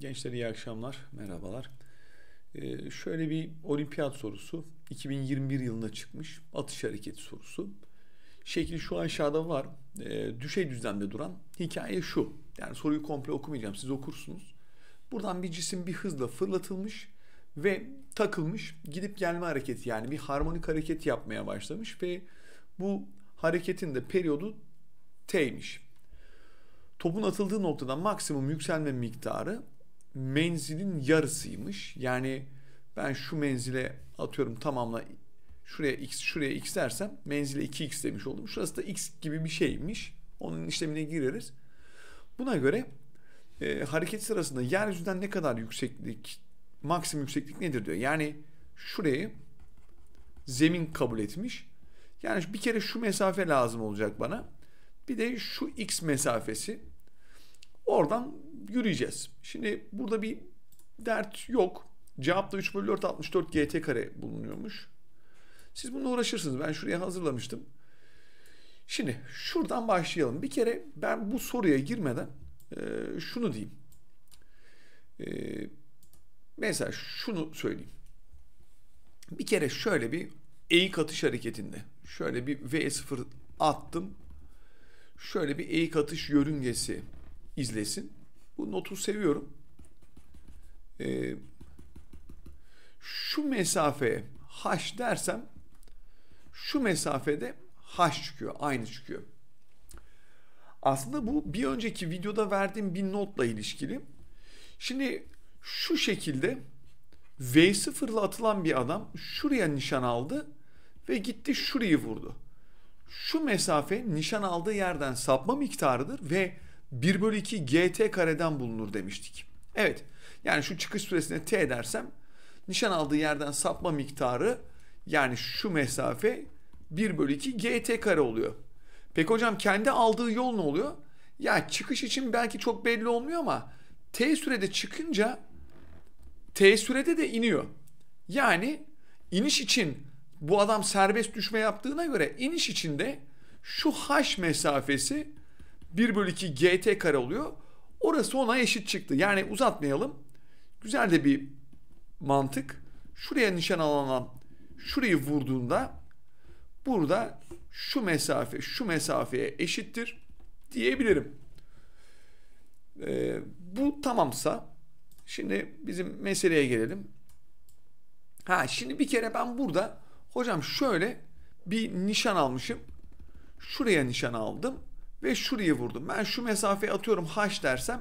Gençler iyi akşamlar, merhabalar. Ee, şöyle bir olimpiyat sorusu, 2021 yılında çıkmış atış hareketi sorusu. Şekil şu aşağıda var, ee, düşey düzlemde duran. Hikaye şu, yani soruyu komple okumayacağım, siz okursunuz. Buradan bir cisim bir hızla fırlatılmış ve takılmış, gidip gelme hareketi yani bir harmonik hareket yapmaya başlamış ve bu hareketin de periyodu T'ymiş. Topun atıldığı noktadan maksimum yükselme miktarı menzilin yarısıymış. Yani ben şu menzile atıyorum tamamla şuraya x şuraya x dersem menzile 2x demiş oldum. Şurası da x gibi bir şeymiş. Onun işlemine gireriz. Buna göre e, hareket sırasında yeryüzünden ne kadar yükseklik maksimum yükseklik nedir diyor. Yani şurayı zemin kabul etmiş. Yani bir kere şu mesafe lazım olacak bana. Bir de şu x mesafesi. Oradan yürüyeceğiz. Şimdi burada bir dert yok. Cevapta 3 bölü 4 64 GT kare bulunuyormuş. Siz bununla uğraşırsınız. Ben şuraya hazırlamıştım. Şimdi şuradan başlayalım. Bir kere ben bu soruya girmeden e, şunu diyeyim. E, mesela şunu söyleyeyim. Bir kere şöyle bir eğik atış hareketinde şöyle bir V0 attım. Şöyle bir eğik atış yörüngesi izlesin. Bu notu seviyorum. Ee, şu mesafeye h dersem şu mesafede h çıkıyor. Aynı çıkıyor. Aslında bu bir önceki videoda verdiğim bir notla ilişkili. Şimdi şu şekilde V0 ile atılan bir adam şuraya nişan aldı ve gitti şurayı vurdu. Şu mesafe nişan aldığı yerden sapma miktarıdır ve 1 bölü 2 gt kareden bulunur demiştik. Evet yani şu çıkış süresine t dersem nişan aldığı yerden sapma miktarı yani şu mesafe 1 bölü 2 gt kare oluyor. Peki hocam kendi aldığı yol ne oluyor? Ya çıkış için belki çok belli olmuyor ama t sürede çıkınca t sürede de iniyor. Yani iniş için bu adam serbest düşme yaptığına göre iniş içinde şu h mesafesi 1 bölü 2 gt kare oluyor. Orası ona eşit çıktı. Yani uzatmayalım. Güzel de bir mantık. Şuraya nişan alınan şurayı vurduğunda burada şu mesafe şu mesafeye eşittir diyebilirim. Ee, bu tamamsa şimdi bizim meseleye gelelim. Ha şimdi bir kere ben burada hocam şöyle bir nişan almışım. Şuraya nişan aldım ve şurayı vurdum. Ben şu mesafeye atıyorum h dersem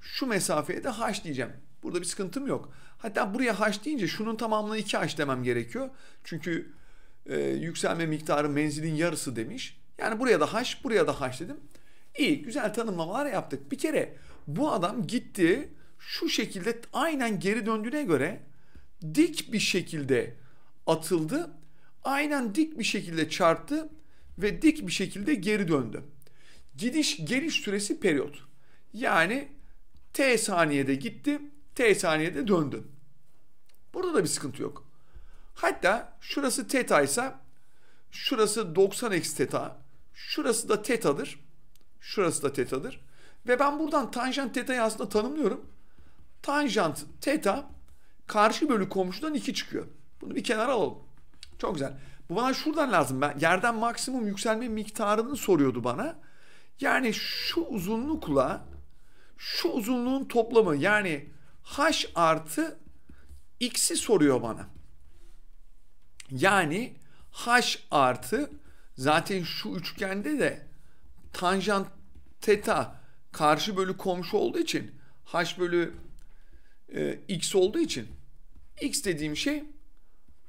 şu mesafeye de h diyeceğim. Burada bir sıkıntım yok. Hatta buraya h deyince şunun tamamına 2h demem gerekiyor. Çünkü e, yükselme miktarı menzilin yarısı demiş. Yani buraya da h, buraya da h dedim. İyi, güzel tanımlamalar yaptık. Bir kere bu adam gitti şu şekilde aynen geri döndüğüne göre dik bir şekilde atıldı. Aynen dik bir şekilde çarptı ve dik bir şekilde geri döndü gidiş geliş süresi periyot. Yani t saniyede gitti, t saniyede döndü. Burada da bir sıkıntı yok. Hatta şurası teta ise şurası 90 eksi teta, şurası da tetadır. Şurası da tetadır. Ve ben buradan tanjant teta'yı aslında tanımlıyorum. Tanjant teta karşı bölü komşudan 2 çıkıyor. Bunu bir kenara alalım. Çok güzel. Bu bana şuradan lazım. Ben yerden maksimum yükselme miktarını soruyordu bana. Yani şu uzunlukla şu uzunluğun toplamı yani h artı x'i soruyor bana. Yani h artı zaten şu üçgende de tanjant teta karşı bölü komşu olduğu için h bölü e, x olduğu için x dediğim şey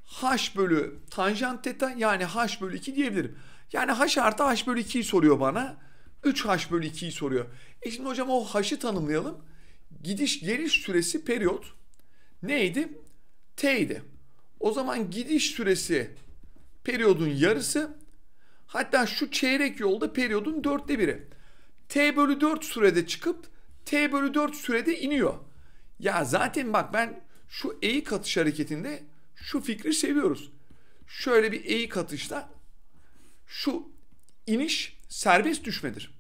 h bölü tanjant teta yani h bölü 2 diyebilirim. Yani h artı h bölü 2'yi soruyor bana. 3h bölü 2'yi soruyor. E şimdi hocam o h'ı tanımlayalım. Gidiş geliş süresi periyot neydi? T idi. O zaman gidiş süresi periyodun yarısı hatta şu çeyrek yolda periyodun dörtte biri. T bölü 4 sürede çıkıp T bölü 4 sürede iniyor. Ya zaten bak ben şu eğik atış hareketinde şu fikri seviyoruz. Şöyle bir eğik atışta şu iniş serbest düşmedir.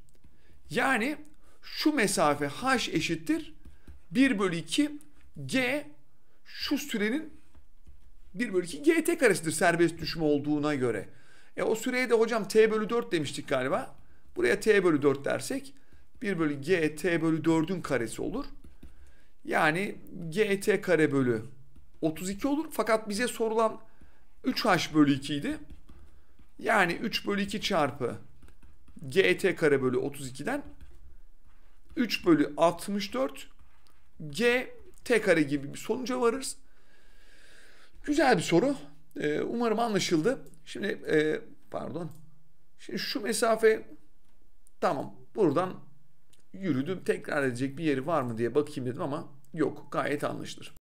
Yani şu mesafe h eşittir 1 bölü 2 g şu sürenin 1 bölü 2 gt karesidir serbest düşme olduğuna göre. E o süreye de hocam t bölü 4 demiştik galiba. Buraya t bölü 4 dersek 1 bölü g t bölü 4'ün karesi olur. Yani gt kare bölü 32 olur. Fakat bize sorulan 3h bölü 2 idi. Yani 3 bölü 2 çarpı GT e kare bölü 32'den 3 bölü 64 G T kare gibi bir sonuca varırız. Güzel bir soru. Ee, umarım anlaşıldı. Şimdi e, pardon. Şimdi şu mesafe tamam buradan yürüdüm tekrar edecek bir yeri var mı diye bakayım dedim ama yok gayet anlaşılır.